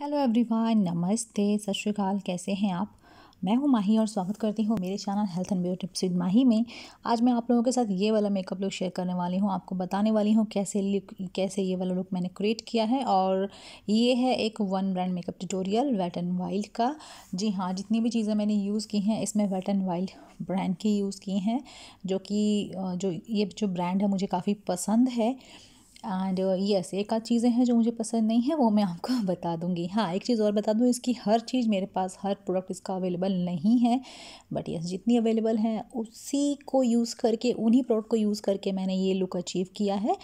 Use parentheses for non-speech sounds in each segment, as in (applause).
hello everyone नमस्ते सत श्रीकाल कैसे हैं आप मैं हूं माही और स्वागत करती हूं मेरे channel health and beauty tips with Mahi में आज मैं आप लोगों के साथ ये वाला मेकअप लुक शेयर करने वाली हूं आपको बताने वाली हूं कैसे लुक कैसे ये वाला लुक मैंने क्रिएट किया है और ये है एक one brand makeup tutorial wet and wild का जी हाँ जितनी भी चीज़ें मैंने यूज़ की हैं इसमें वेट एंड वाइल्ड ब्रांड की यूज़ की हैं जो कि जो ये जो ब्रांड है मुझे काफ़ी पसंद है एंड यस uh, एक आध चीज़ें हैं जो मुझे पसंद नहीं है वो मैं आपको (laughs) बता दूंगी हाँ एक चीज़ और बता दूँ इसकी हर चीज़ मेरे पास हर प्रोडक्ट इसका अवेलेबल नहीं है बट यस जितनी अवेलेबल हैं उसी को यूज़ करके उन्हीं प्रोडक्ट को यूज़ करके मैंने ये लुक अचीव किया है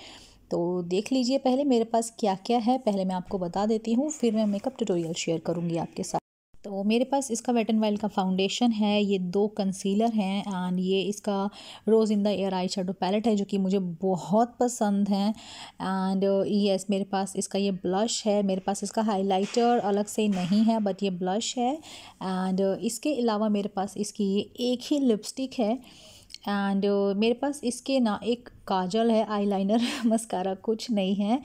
तो देख लीजिए पहले मेरे पास क्या क्या है पहले मैं आपको बता देती हूँ फिर मैं मेकअप ट्यूटोरियल शेयर करूँगी आपके साथ तो मेरे पास इसका वेट एंड वाइल्ड का फाउंडेशन है ये दो कंसीलर हैं एंड ये इसका rose in the air eye shadow palette है जो कि मुझे बहुत पसंद है एंड यस मेरे पास इसका ये ब्लश है मेरे पास इसका हाइलाइटर अलग से नहीं है बट ये ब्लश है एंड इसके अलावा मेरे पास इसकी ये एक ही लिपस्टिक है एंड uh, मेरे पास इसके ना एक काजल है आईलाइनर मस्कारा (laughs) कुछ नहीं है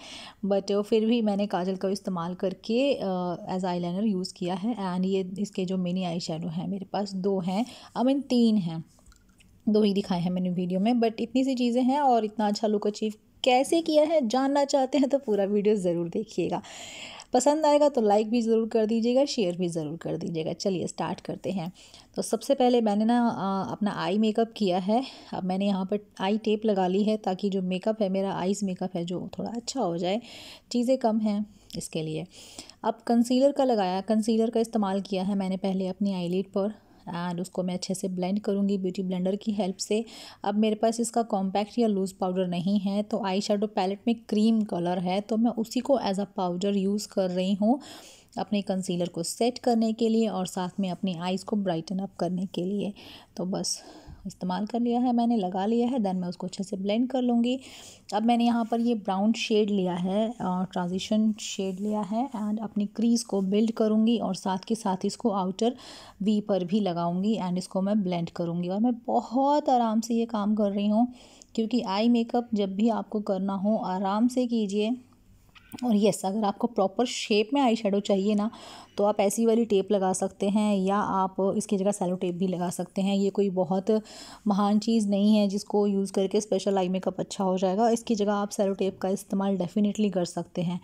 बट uh, फिर भी मैंने काजल का इस्तेमाल करके एज uh, आईलाइनर यूज़ किया है एंड ये इसके जो मिनी आई शेडो हैं मेरे पास दो हैं आई मीन तीन हैं दो ही दिखाए हैं मैंने वीडियो में बट इतनी सी चीज़ें हैं और इतना अच्छा लुक अचीव कैसे किया है जानना चाहते हैं तो पूरा वीडियो ज़रूर देखिएगा पसंद आएगा तो लाइक भी ज़रूर कर दीजिएगा शेयर भी ज़रूर कर दीजिएगा चलिए स्टार्ट करते हैं तो सबसे पहले मैंने ना अपना आई मेकअप किया है अब मैंने यहाँ पर आई टेप लगा ली है ताकि जो मेकअप है मेरा आईज़ मेकअप है जो थोड़ा अच्छा हो जाए चीज़ें कम हैं इसके लिए अब कंसीलर का लगाया कंसीलर का इस्तेमाल किया है मैंने पहले अपनी आईलिड पर एंड उसको मैं अच्छे से ब्लेंड करूँगी ब्यूटी ब्लेंडर की हेल्प से अब मेरे पास इसका कॉम्पैक्ट या लूज़ पाउडर नहीं है तो आई शेडो पैलेट में क्रीम कलर है तो मैं उसी को एज अ पाउडर यूज़ कर रही हूँ अपने कंसीलर को सेट करने के लिए और साथ में अपनी आइज़ को ब्राइटन अप करने के लिए तो बस इस्तेमाल कर लिया है मैंने लगा लिया है देन मैं उसको अच्छे से ब्लेंड कर लूँगी अब मैंने यहाँ पर ये ब्राउन शेड लिया है ट्रांजिशन शेड लिया है एंड अपनी क्रीज़ को बिल्ड करूँगी और साथ के साथ इसको आउटर वी पर भी लगाऊँगी एंड इसको मैं ब्लेंड करूँगी और मैं बहुत आराम से ये काम कर रही हूँ क्योंकि आई मेकअप जब भी आपको करना हो आराम से कीजिए और यस अगर आपको प्रॉपर शेप में आई शेडो चाहिए ना तो आप ऐसी वाली टेप लगा सकते हैं या आप इसकी जगह सैलो टेप भी लगा सकते हैं ये कोई बहुत महान चीज़ नहीं है जिसको यूज़ करके स्पेशल आई मेकअप अच्छा हो जाएगा इसकी जगह आप सैलो टेप का इस्तेमाल डेफ़िनेटली कर सकते हैं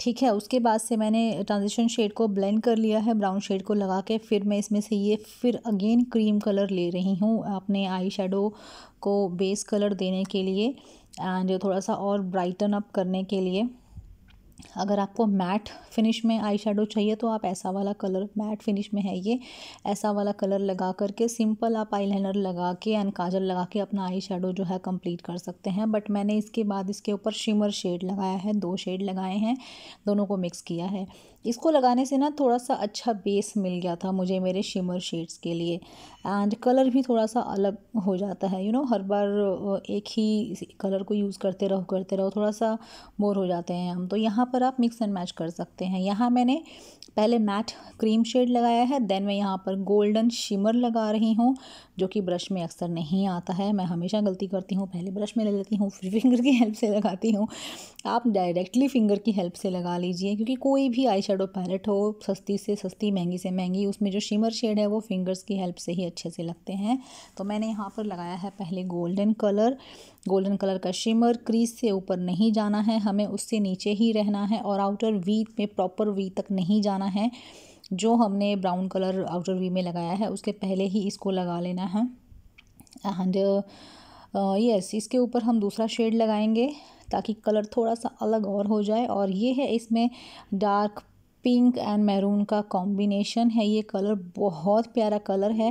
ठीक है उसके बाद से मैंने ट्रांजिशन शेड को ब्लेंड कर लिया है ब्राउन शेड को लगा के फिर मैं इसमें से ये फिर अगेन क्रीम कलर ले रही हूँ अपने आई शेडो को बेस कलर देने के लिए एंड थोड़ा सा और ब्राइटन अप करने के लिए अगर आपको मैट फिनिश में आई शेडो चाहिए तो आप ऐसा वाला कलर मैट फिनिश में है ये ऐसा वाला कलर लगा करके सिंपल आप लाइनर लगा के एंड काजल लगा के अपना आई शेडो जो है कंप्लीट कर सकते हैं बट मैंने इसके बाद इसके ऊपर शिमर शेड लगाया है दो शेड लगाए हैं दोनों को मिक्स किया है इसको लगाने से ना थोड़ा सा अच्छा बेस मिल गया था मुझे मेरे शिमर शेड्स के लिए एंड कलर भी थोड़ा सा अलग हो जाता है यू you नो know, हर बार एक ही कलर को यूज़ करते रहो करते रहो थोड़ा सा बोर हो जाते हैं हम तो यहाँ यहाँ पर आप मिक्स एंड मैच कर सकते हैं यहाँ मैंने पहले मैट क्रीम शेड लगाया है देन मैं यहाँ पर गोल्डन शिमर लगा रही हूँ जो कि ब्रश में अक्सर नहीं आता है मैं हमेशा गलती करती हूँ पहले ब्रश में ले लेती हूँ फिर फिंगर की हेल्प से लगाती हूँ आप डायरेक्टली फिंगर की हेल्प से लगा लीजिए क्योंकि कोई भी आई शेडो पैलेट हो सस्ती से सस्ती महंगी से महंगी उसमें जो शिमर शेड है वो फिंगर्स की हेल्प से ही अच्छे से लगते हैं तो मैंने यहाँ पर लगाया है पहले गोल्डन कलर गोल्डन कलर का शिमर क्रीज से ऊपर नहीं जाना है हमें उससे नीचे ही रहना है और आउटर वी में प्रॉपर वी तक नहीं जाना है जो हमने ब्राउन कलर आउटर वी में लगाया है उसके पहले ही इसको लगा लेना है एंड यस uh, इसके ऊपर हम दूसरा शेड लगाएंगे ताकि कलर थोड़ा सा अलग और हो जाए और ये है इसमें डार्क पिंक एंड मैरून का कॉम्बिनेशन है ये कलर बहुत प्यारा कलर है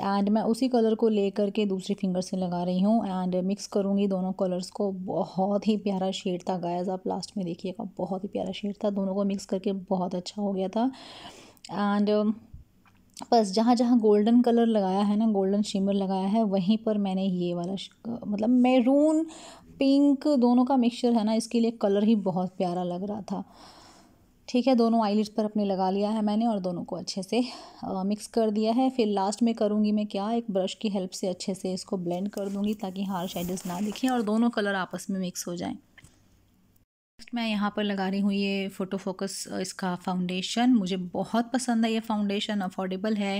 एंड मैं उसी कलर को लेकर के दूसरी फिंगर से लगा रही हूँ एंड मिक्स करूँगी दोनों कलर्स को बहुत ही प्यारा शेड था गायज आप लास्ट में देखिएगा बहुत ही प्यारा शेड था दोनों को मिक्स करके बहुत अच्छा हो गया था एंड बस जहाँ जहाँ गोल्डन कलर लगाया है ना गोल्डन शिमर लगाया है वहीं पर मैंने ये वाला मतलब मैरून पिंक दोनों का मिक्सचर है ना इसके लिए कलर ही बहुत प्यारा लग रहा था ठीक है दोनों आईलिट्स पर अपने लगा लिया है मैंने और दोनों को अच्छे से आ, मिक्स कर दिया है फिर लास्ट में करूँगी मैं क्या एक ब्रश की हेल्प से अच्छे से इसको ब्लेंड कर दूँगी ताकि हार्श एजेस ना दिखें और दोनों कलर आपस में मिक्स हो जाएँ नेक्स्ट मैं यहाँ पर लगा रही हूँ ये फ़ोटो फोकस इसका फाउंडेशन मुझे बहुत पसंद है ये फाउंडेशन अफोर्डेबल है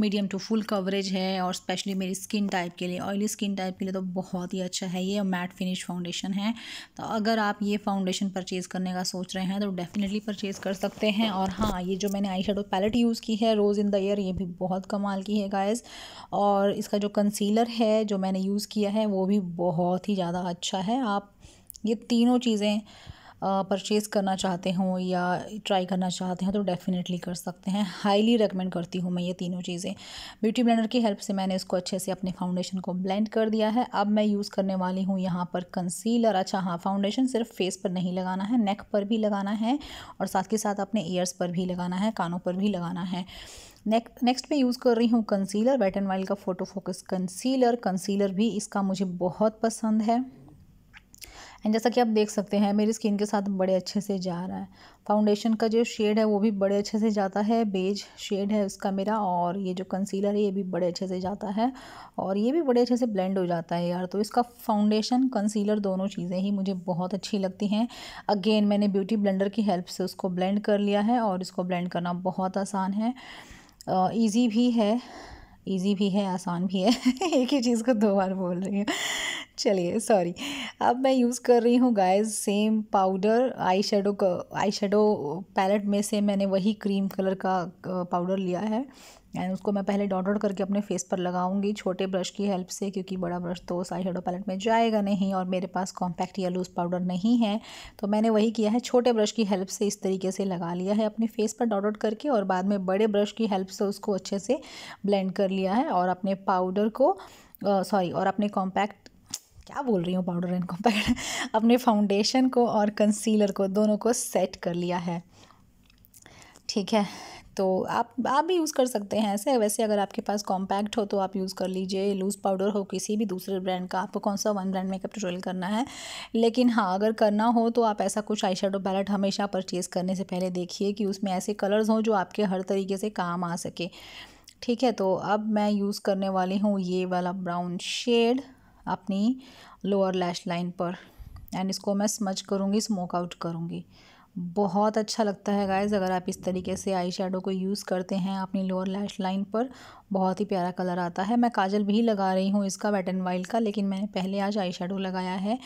मीडियम टू फुल कवरेज है और स्पेशली मेरी स्किन टाइप के लिए ऑयली स्किन टाइप के लिए तो बहुत ही अच्छा है ये मैट फिनिश फाउंडेशन है तो अगर आप ये फाउंडेशन परचेज़ करने का सोच रहे हैं तो डेफिनेटली परचेज़ कर सकते हैं और हाँ ये जो मैंने आई शेडो पैलेट यूज़ की है रोज़ इन द ईयर ये भी बहुत कमाल की है गाइज और इसका जो कंसीलर है जो मैंने यूज़ किया है वो भी बहुत ही ज़्यादा अच्छा है आप ये तीनों चीज़ें परचेज़ करना चाहते हों या ट्राई करना चाहते हैं तो डेफ़िनेटली कर सकते हैं हाईली रिकमेंड करती हूँ मैं ये तीनों चीज़ें ब्यूटी ब्लेंडर की हेल्प से मैंने इसको अच्छे से अपने फाउंडेशन को ब्लेंड कर दिया है अब मैं यूज़ करने वाली हूँ यहाँ पर कंसीलर अच्छा हाँ फाउंडेशन सिर्फ फेस पर नहीं लगाना है नेक पर भी लगाना है और साथ के साथ अपने ईयर्स पर भी लगाना है कानों पर भी लगाना है नेक नेक्स्ट मैं यूज़ कर रही हूँ कंसीलर वेट एंड वाइल्ड का फ़ोटो फोकस कंसीलर कंसीलर भी इसका मुझे बहुत पसंद है एंड जैसा कि आप देख सकते हैं मेरी स्किन के साथ बड़े अच्छे से जा रहा है फाउंडेशन का जो शेड है वो भी बड़े अच्छे से जाता है बेज शेड है उसका मेरा और ये जो कंसीलर है ये भी बड़े अच्छे से जाता है और ये भी बड़े अच्छे से ब्लेंड हो जाता है यार तो इसका फाउंडेशन कंसीलर दोनों चीज़ें ही मुझे बहुत अच्छी लगती हैं अगेन मैंने ब्यूटी ब्लेंडर की हेल्प से उसको ब्लेंड कर लिया है और इसको ब्लेंड करना बहुत आसान है ईज़ी भी है ईजी भी है आसान भी है (laughs) एक ही चीज़ को दो बार बोल रही हूँ चलिए सॉरी अब मैं यूज़ कर रही हूँ guys same powder eye shadow का आई शेडो पैलेट में से मैंने वही क्रीम कलर का पाउडर लिया है एंड उसको मैं पहले डॉट डॉट करके अपने फेस पर लगाऊंगी छोटे ब्रश की हेल्प से क्योंकि बड़ा ब्रश तो उस आई शेडो पैलेट में जाएगा नहीं और मेरे पास कॉम्पैक्ट या लूज़ पाउडर नहीं है तो मैंने वही किया है छोटे ब्रश की हेल्प से इस तरीके से लगा लिया है अपने फेस पर डॉट डॉट करके और बाद में बड़े ब्रश की हेल्प से उसको अच्छे से ब्लेंड कर लिया है और अपने पाउडर को सॉरी और अपने कॉम्पैक्ट क्या बोल रही हूँ पाउडर एंड कॉम्पैक्ट (laughs) अपने फाउंडेशन को और कंसीलर को दोनों को सेट कर लिया है ठीक है तो आप आप भी यूज़ कर सकते हैं ऐसे वैसे अगर आपके पास कॉम्पैक्ट हो तो आप यूज़ कर लीजिए लूज़ पाउडर हो किसी भी दूसरे ब्रांड का आपको कौन सा वन ब्रांड मेकअप ट्यूटोरियल करना है लेकिन हाँ अगर करना हो तो आप ऐसा कुछ आई शेडो पैलेट हमेशा परचेज़ करने से पहले देखिए कि उसमें ऐसे कलर्स हों जो आपके हर तरीके से काम आ सके ठीक है तो अब मैं यूज़ करने वाली हूँ ये वाला ब्राउन शेड अपनी लोअर लैश लाइन पर एंड इसको मैं स्मच करूँगी स्मोक आउट करूँगी बहुत अच्छा लगता है गाइज अगर आप इस तरीके से आई शेडो को यूज़ करते हैं अपनी लोअर लैश लाइन पर बहुत ही प्यारा कलर आता है मैं काजल भी लगा रही हूँ इसका वेट एंड वाइल्ड का लेकिन मैंने पहले आज आई शेडो लगाया है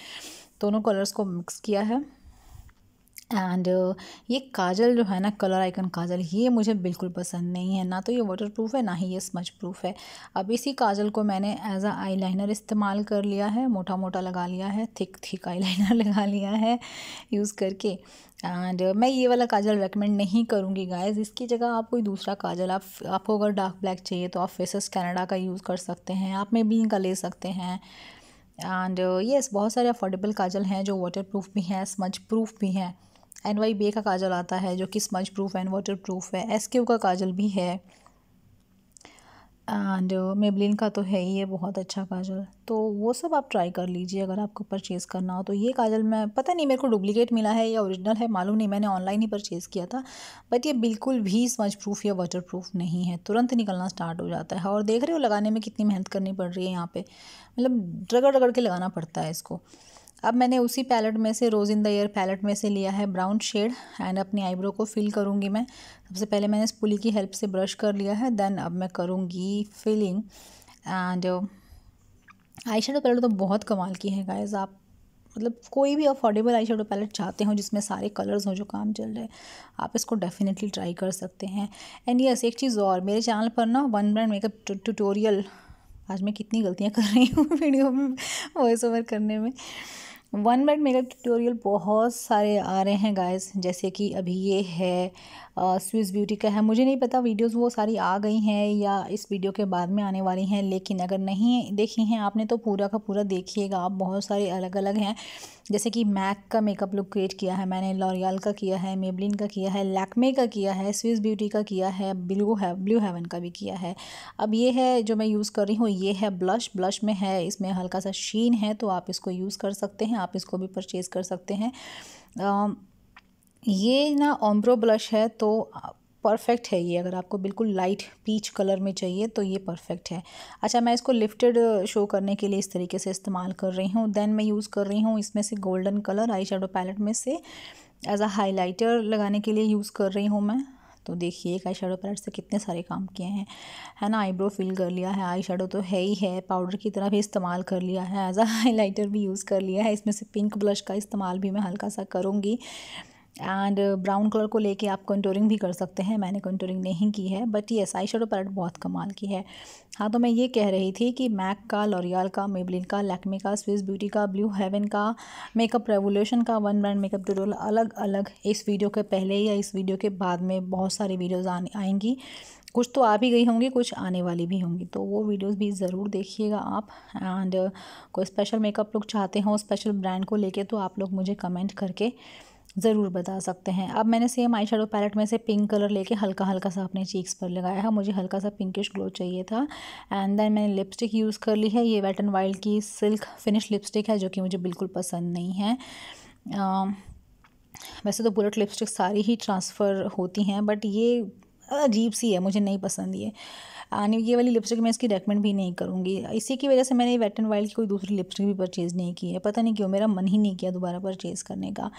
दोनों कलर्स को मिक्स किया है एंड uh, ये काजल जो है ना कलर आइकन काजल ये मुझे बिल्कुल पसंद नहीं है ना तो ये वाटर प्रूफ है ना ही ये स्मच प्रूफ है अब इसी काजल को मैंने एज आ आई लाइनर इस्तेमाल कर लिया है मोटा मोटा लगा लिया है थिक थिक आई लाइनर लगा लिया है यूज़ करके एंड uh, मैं ये वाला काजल रेकमेंड नहीं करूँगी गाइज इसकी जगह आप कोई दूसरा काजल आप आपको अगर डार्क ब्लैक चाहिए तो आप फेसेस कैनेडा का यूज़ कर सकते हैं आप मेबलिन का ले सकते हैं एंड येस uh, बहुत सारे अफोर्डेबल काजल हैं जो वाटर प्रूफ भी हैं स्मच प्रूफ भी हैं एन वाई बे का काजल आता है जो कि smudge proof and water proof है एस क्यू का काजल भी है एंड मेबलिन का तो है ही है बहुत अच्छा काजल तो वो सब आप ट्राई कर लीजिए अगर आपको परचेज़ करना हो तो ये काजल मैं पता नहीं मेरे को डुप्लीकेट मिला है या ओरिजिनल है मालूम नहीं मैंने ऑनलाइन ही परचेज़ किया था बट ये बिल्कुल भी स्मज प्रूफ या वाटर प्रूफ नहीं है तुरंत निकलना स्टार्ट हो जाता है और देख रहे हो लगाने में कितनी मेहनत करनी पड़ रही है यहाँ पर मतलब रगड़ रगड़ के लगाना पड़ता है इसको अब मैंने उसी पैलेट में से rose in the year palette में से लिया है ब्राउन शेड एंड अपनी आईब्रो को फिल करूँगी मैं सबसे पहले मैंने इस पुली की हेल्प से ब्रश कर लिया है देन अब मैं करूँगी filling and eye shadow palette तो बहुत कमाल की है गाइज आप मतलब कोई भी अफोर्डेबल आई शेडो पैलेट चाहते हो जिसमें सारे कलर्स हों जो काम चल रहे आप इसको डेफिनेटली ट्राई कर सकते हैं एंड यस एक चीज़ और मेरे चैनल पर ना वन ब्रांड मेकअप ट्यूटोरियल आज मैं कितनी गलतियाँ कर रही हूँ (laughs) वीडियो में वॉइस ओवर करने में वन मिनट मेकअप ट्यूटोरियल बहुत सारे आ रहे हैं गाइस जैसे कि अभी ये है स्विस ब्यूटी का है मुझे नहीं पता वीडियोस वो सारी आ गई हैं या इस वीडियो के बाद में आने वाली हैं लेकिन अगर नहीं देखी हैं आपने तो पूरा का पूरा देखिएगा आप बहुत सारे अलग अलग हैं जैसे कि मैक का मेकअप लुक क्रिएट किया है मैंने लॉरियल का किया है मेबलिन का किया है लैकमे का किया है स्विस ब्यूटी का किया है ब्लू है ब्लू हेवन का भी किया है अब ये है जो मैं यूज़ कर रही हूँ ये है ब्लश ब्लश में है इसमें हल्का सा शीन है तो आप इसको यूज़ कर सकते हैं आप इसको भी परचेज़ कर सकते हैं ये ना ओम्ब्रो ब्लश है तो परफेक्ट है ये अगर आपको बिल्कुल लाइट पीच कलर में चाहिए तो ये परफेक्ट है अच्छा मैं इसको लिफ्टेड शो करने के लिए इस तरीके से इस्तेमाल कर रही हूँ देन मैं यूज़ कर रही हूँ इसमें से golden colour eye shadow palette में से एज अ हाईलाइटर लगाने के लिए यूज़ कर रही हूँ मैं तो देखिए एक आई शेडो पैलेट से कितने सारे काम किए हैं है ना आईब्रो फिल कर लिया है आई शेडो तो है ही है पाउडर की तरह भी इस्तेमाल कर लिया है एज आ हाईलाइटर भी यूज़ कर लिया है इसमें से पिंक ब्लश का इस्तेमाल भी मैं हल्का सा करूँगी एंड ब्राउन कलर को लेके आप कंटोरिंग भी कर सकते हैं मैंने कंटोरिंग नहीं की है but yes eye shadow palette बहुत कमाल की है हाँ तो मैं ये कह रही थी कि मैक का लॉरियल का मेबलिन का लैक्मे का स्विस ब्यूटी का ब्लू हेवन का मेकअप रेवोल्यूशन का वन ब्रांड मेकअप ट्यूटोरियल अलग अलग इस वीडियो के पहले या इस वीडियो के बाद में बहुत सारी वीडियोज़ आने आएंगी कुछ तो आ भी गई होंगी कुछ आने वाली भी होंगी तो वो वीडियोस भी ज़रूर देखिएगा आप एंड uh, कोई स्पेशल मेकअप लुक चाहते हो स्पेशल ब्रांड को लेके तो आप लोग मुझे कमेंट करके ज़रूर बता सकते हैं अब मैंने सेम आई शेडो पैलेट में से पिंक कलर लेके हल्का हल्का सा अपने चीक्स पर लगाया है मुझे हल्का सा पिंकिश ग्लो चाहिए था एंड देन मैंने लिपस्टिक यूज़ कर ली है ये वेट एंड वाइल्ड की सिल्क फिनिश लिपस्टिक है जो कि मुझे बिल्कुल पसंद नहीं है uh, वैसे तो बुलेट लिपस्टिक सारी ही ट्रांसफ़र होती हैं बट ये अजीब सी है मुझे नहीं पसंद ये आने ये वाली लिपस्टिक मैं इसकी रेकमेंड भी नहीं करूँगी इसी की वजह से मैंने वेट एंड वाइल्ड की कोई दूसरी लिपस्टिक भी परचेज़ नहीं की है पता नहीं क्यों मेरा मन ही नहीं किया दोबारा परचेज़ करने का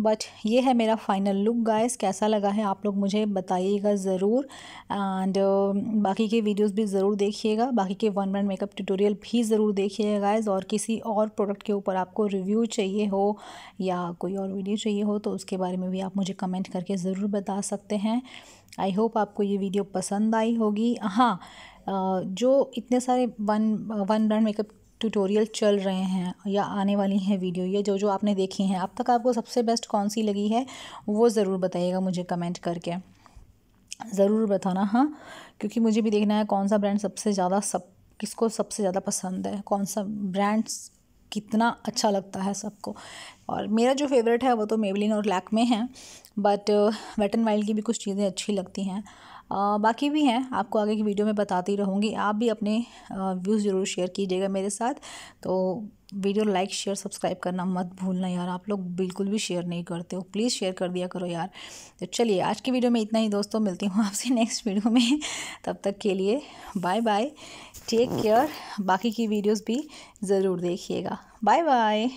बट ये है मेरा फाइनल लुक गाइस कैसा लगा है आप लोग मुझे बताइएगा ज़रूर एंड uh, बाकी के वीडियोज़ भी ज़रूर देखिएगा बाकी के वन ब्रांड मेकअप ट्यूटोरियल भी ज़रूर देखिएगा गाइज और किसी और प्रोडक्ट के ऊपर आपको रिव्यू चाहिए हो या कोई और वीडियो चाहिए हो तो उसके बारे में भी आप मुझे कमेंट करके ज़रूर बता सकते हैं आई होप आपको ये वीडियो पसंद आई होगी हाँ जो इतने सारे one one brand makeup tutorial चल रहे हैं या आने वाली हैं वीडियो ये जो जो आपने देखी हैं अब तक आपको सबसे बेस्ट कौन सी लगी है वो ज़रूर बताइएगा मुझे कमेंट करके ज़रूर बताना हाँ क्योंकि मुझे भी देखना है कौन सा ब्रांड सबसे ज़्यादा सब किसको सबसे ज़्यादा पसंद है कौन सा ब्रांड्स कितना अच्छा लगता है सबको और मेरा जो फेवरेट है वो तो मेबलिन और लैक में है बट वेट एंड वाइल्ड की भी कुछ चीज़ें अच्छी लगती हैं uh, बाकी भी हैं आपको आगे की वीडियो में बताती रहूँगी आप भी अपने व्यूज़ ज़रूर शेयर कीजिएगा मेरे साथ तो वीडियो लाइक शेयर सब्सक्राइब करना मत भूलना यार आप लोग बिल्कुल भी शेयर नहीं करते हो प्लीज़ शेयर कर दिया करो यार तो चलिए आज की वीडियो में इतना ही दोस्तों मिलती हूँ आपसे नेक्स्ट (laughs) वीडियो में तब तक के लिए बाय बाय टेक केयर बाकी की वीडियोस भी ज़रूर देखिएगा बाय बाय